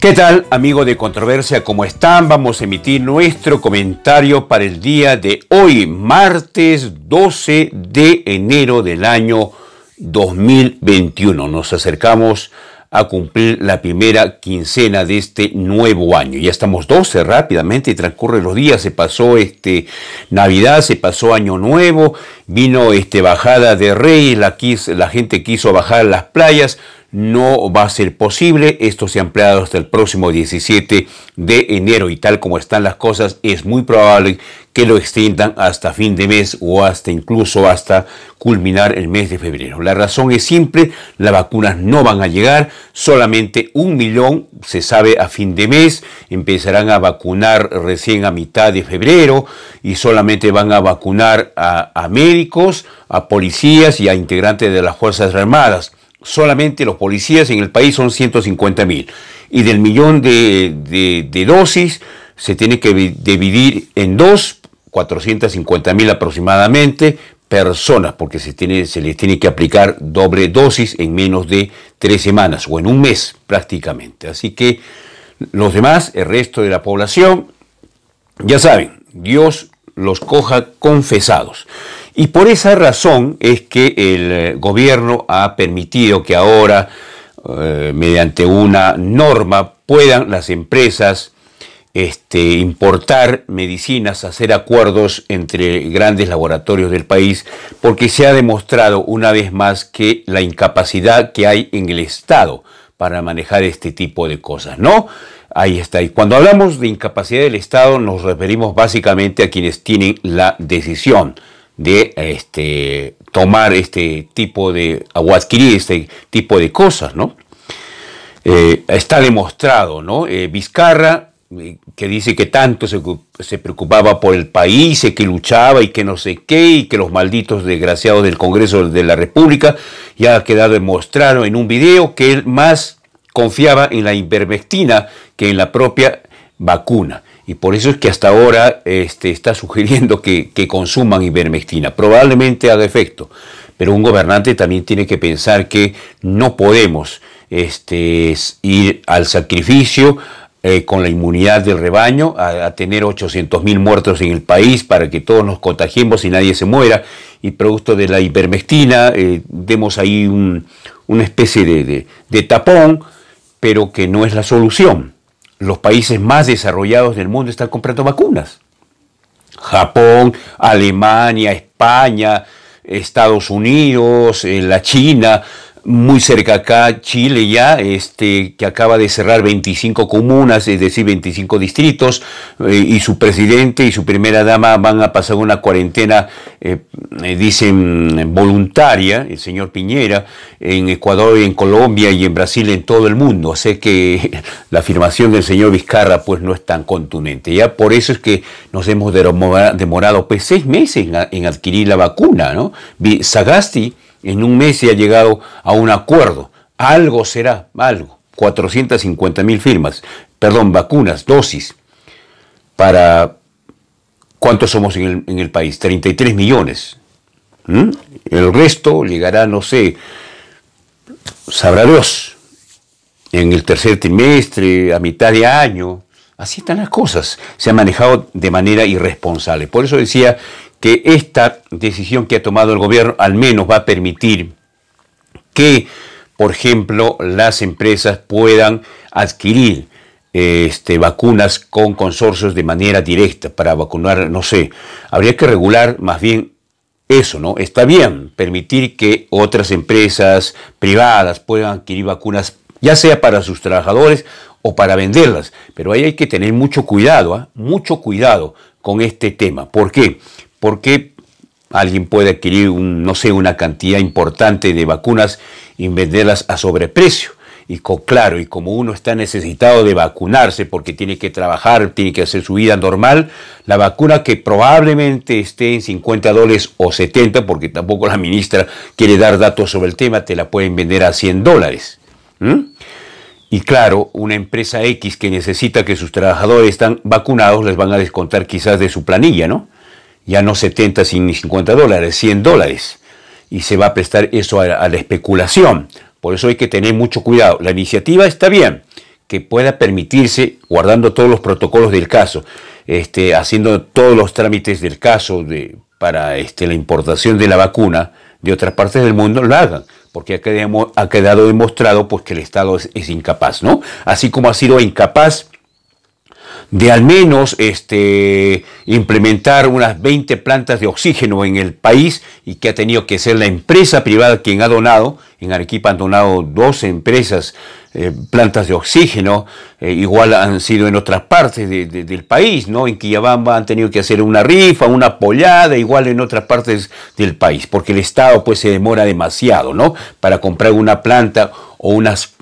¿Qué tal, amigo de Controversia? ¿Cómo están? Vamos a emitir nuestro comentario para el día de hoy, martes 12 de enero del año 2021. Nos acercamos a cumplir la primera quincena de este nuevo año. Ya estamos 12 rápidamente, transcurren los días, se pasó este Navidad, se pasó Año Nuevo, vino este bajada de Reyes, la, la gente quiso bajar las playas, no va a ser posible. Esto se ha ampliado hasta el próximo 17 de enero y tal como están las cosas es muy probable que lo extiendan hasta fin de mes o hasta incluso hasta culminar el mes de febrero. La razón es simple, las vacunas no van a llegar, solamente un millón se sabe a fin de mes, empezarán a vacunar recién a mitad de febrero y solamente van a vacunar a médicos, a policías y a integrantes de las Fuerzas Armadas solamente los policías en el país son 150 mil. Y del millón de, dosis se tiene que dividir en dos, 450 mil aproximadamente personas, porque se, se les tiene que aplicar doble dosis en menos de tres semanas o en un mes prácticamente. Así que los demás, el resto de la población, ya saben, Dios los coja confesados. Y por esa razón es que el eh, gobierno ha permitido que ahora, eh, mediante una norma, puedan las empresas este, importar medicinas, hacer acuerdos entre grandes laboratorios del país, porque se ha demostrado una vez más que la incapacidad que hay en el Estado para manejar este tipo de cosas, ¿no? Ahí está. Y cuando hablamos de incapacidad del Estado nos referimos básicamente a quienes tienen la decisión de este, tomar este tipo de, o adquirir este tipo de cosas, ¿no? Eh, está demostrado, ¿no? Eh, Vizcarra, eh, que dice que tanto se, preocupaba por el país, que luchaba y que no sé qué, y que los malditos desgraciados del Congreso de la República, ya ha quedado demostrado en un video que él más confiaba en la invermectina que en la propia vacuna. Y por eso es que hasta ahora este, está sugiriendo que, consuman ivermectina. Probablemente haga efecto, pero un gobernante también tiene que pensar que no podemos este, ir al sacrificio eh, con la inmunidad del rebaño, a, tener 800.000 muertos en el país para que todos nos contagiemos y nadie se muera, y producto de la ivermectina eh, demos ahí una especie de tapón, pero que no es la solución los países más desarrollados del mundo están comprando vacunas. Japón, Alemania, España, Estados Unidos, eh, la China, muy cerca acá, Chile ya, este, que acaba de cerrar 25 comunas, es decir, 25 distritos, eh, y su presidente y su primera dama van a pasar una cuarentena, eh, eh, dicen, voluntaria, el señor Piñera, en Ecuador, y en Colombia y en Brasil, en todo el mundo. Sé que la afirmación del señor Vizcarra pues no es tan contundente. Ya por eso es que nos hemos demorado pues seis meses en, adquirir la vacuna, ¿no? Sagasti en un mes se ha llegado a un acuerdo. Algo será, algo. 450 mil firmas, perdón, vacunas, dosis, para... ¿Cuántos somos en el, en el país? 33 millones. ¿Mm? El resto llegará, no sé, sabrá Dios, en el tercer trimestre, a mitad de año. Así están las cosas. Se ha manejado de manera irresponsable. Por eso decía que esta decisión que ha tomado el gobierno al menos va a permitir que, por ejemplo, las empresas puedan adquirir eh, este, vacunas con consorcios de manera directa para vacunar, no sé, habría que regular más bien eso, ¿no? Está bien permitir que otras empresas privadas puedan adquirir vacunas, ya sea para sus trabajadores o para venderlas, pero ahí hay que tener mucho cuidado, ¿ah? mucho cuidado con este tema. ¿Por qué? porque alguien puede adquirir, no sé, una cantidad importante de vacunas y venderlas a sobreprecio. Y claro, y como uno está necesitado de vacunarse porque tiene que trabajar, tiene que hacer su vida normal, la vacuna que probablemente esté en 50 dólares o 70, porque tampoco la ministra quiere dar datos sobre el tema, te la pueden vender a 100 dólares. Y claro, una empresa X que necesita que sus trabajadores estén vacunados les van a descontar quizás de su planilla, ¿no? ya no 70 ni 50 dólares, 100 dólares. Y se va a prestar eso a, la especulación. Por eso hay que tener mucho cuidado. La iniciativa está bien, que pueda permitirse, guardando todos los protocolos del caso, este, haciendo todos los trámites del caso de, para este, la importación de la vacuna de otras partes del mundo, lo hagan, porque ha quedado, demostrado pues, que el Estado es, es incapaz, ¿no? Así como ha sido incapaz de al menos este, implementar unas 20 plantas de oxígeno en el país y que ha tenido que ser la empresa privada quien ha donado. En Arequipa han donado dos empresas eh, plantas de oxígeno, eh, igual han sido en otras partes del país, ¿no? En Quillabamba han tenido que hacer una rifa, una pollada, igual en otras partes del país, porque el Estado pues se demora demasiado, ¿no? Para comprar una planta o unas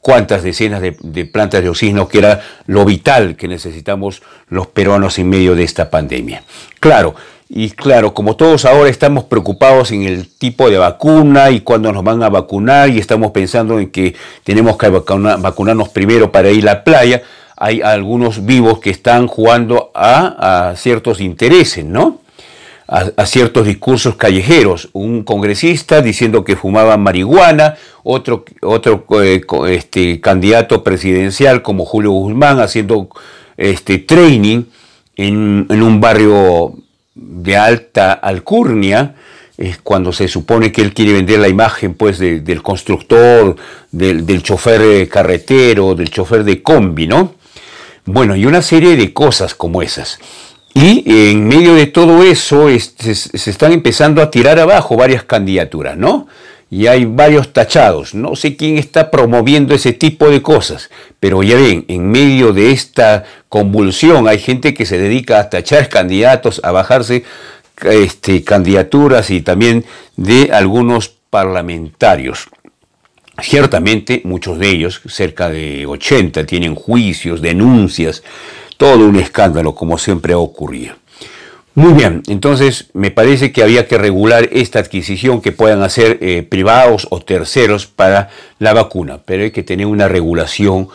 cuántas decenas de, plantas de oxígeno, que era lo vital que necesitamos los peruanos en medio de esta pandemia. Claro, y claro, como todos ahora estamos preocupados en el tipo de vacuna y cuándo nos van a vacunar y estamos pensando en que tenemos que vacunarnos primero para ir a la playa, hay algunos vivos que están jugando a ciertos intereses, ¿no? a, ciertos discursos callejeros. Un congresista diciendo que fumaba marihuana, otro, otro eh, este, candidato presidencial como Julio Guzmán haciendo este, training en, un barrio de alta alcurnia, cuando se supone que él quiere vender la imagen pues, del constructor, del, del chofer eh, carretero, del chofer de combi, ¿no? Bueno, y una serie de cosas como esas. Y en medio de todo eso se, están empezando a tirar abajo varias candidaturas, ¿no? y hay varios tachados. No sé quién está promoviendo ese tipo de cosas, pero ya ven, en medio de esta convulsión hay gente que se dedica a tachar candidatos, a bajarse este, candidaturas y también de algunos parlamentarios. Ciertamente muchos de ellos, cerca de 80, tienen juicios, denuncias, todo un escándalo, como siempre ocurría. Muy bien, entonces me parece que había que regular esta adquisición que puedan hacer eh, privados o terceros para la vacuna, pero hay que tener una regulación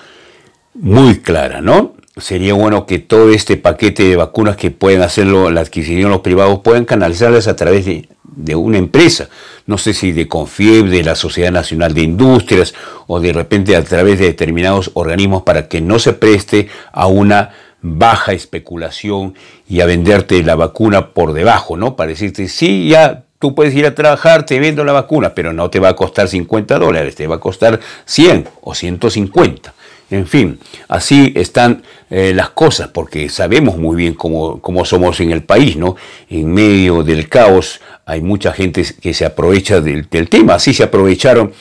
muy clara, ¿no? Sería bueno que todo este paquete de vacunas que pueden hacerlo la adquisición los privados puedan canalizarlas a través de, de una empresa, no sé si de CONFIEB, de la Sociedad Nacional de Industrias o de repente a través de determinados organismos para que no se preste a una baja especulación y a venderte la vacuna por debajo, ¿no? Para decirte, sí, ya tú puedes ir a trabajar, te vendo la vacuna, pero no te va a costar 50 dólares, te va a costar 100 o 150. En fin, así están eh, las cosas, porque sabemos muy bien cómo, somos en el país, ¿no? En medio del caos hay mucha gente que se aprovecha del, tema, así se aprovecharon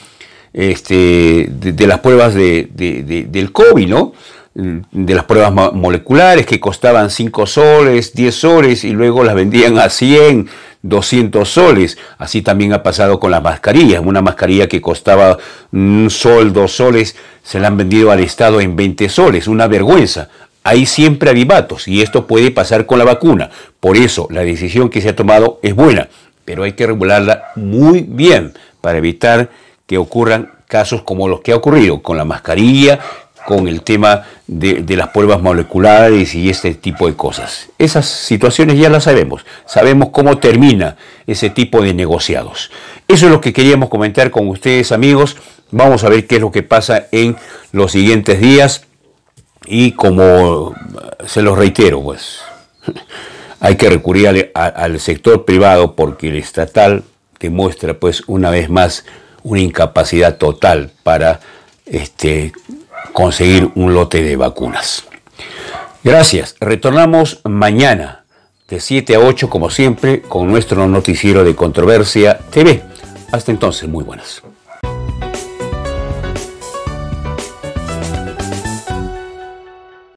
este, de, las pruebas del COVID, ¿no? de las pruebas moleculares que costaban 5 soles, 10 soles y luego las vendían a 100, 200 soles. Así también ha pasado con las mascarillas. Una mascarilla que costaba un sol, dos soles, se la han vendido al Estado en 20 soles. Una vergüenza. Hay siempre avivatos y esto puede pasar con la vacuna. Por eso la decisión que se ha tomado es buena, pero hay que regularla muy bien para evitar que ocurran casos como los que ha ocurrido con la mascarilla, con el tema de, las pruebas moleculares y este tipo de cosas. Esas situaciones ya las sabemos, sabemos cómo termina ese tipo de negociados. Eso es lo que queríamos comentar con ustedes amigos, vamos a ver qué es lo que pasa en los siguientes días y como eh, se los reitero, pues hay que recurrir al, sector privado porque el estatal demuestra pues una vez más una incapacidad total para este, conseguir un lote de vacunas. Gracias. Retornamos mañana de 7 a 8, como siempre, con nuestro noticiero de controversia TV. Hasta entonces, muy buenas.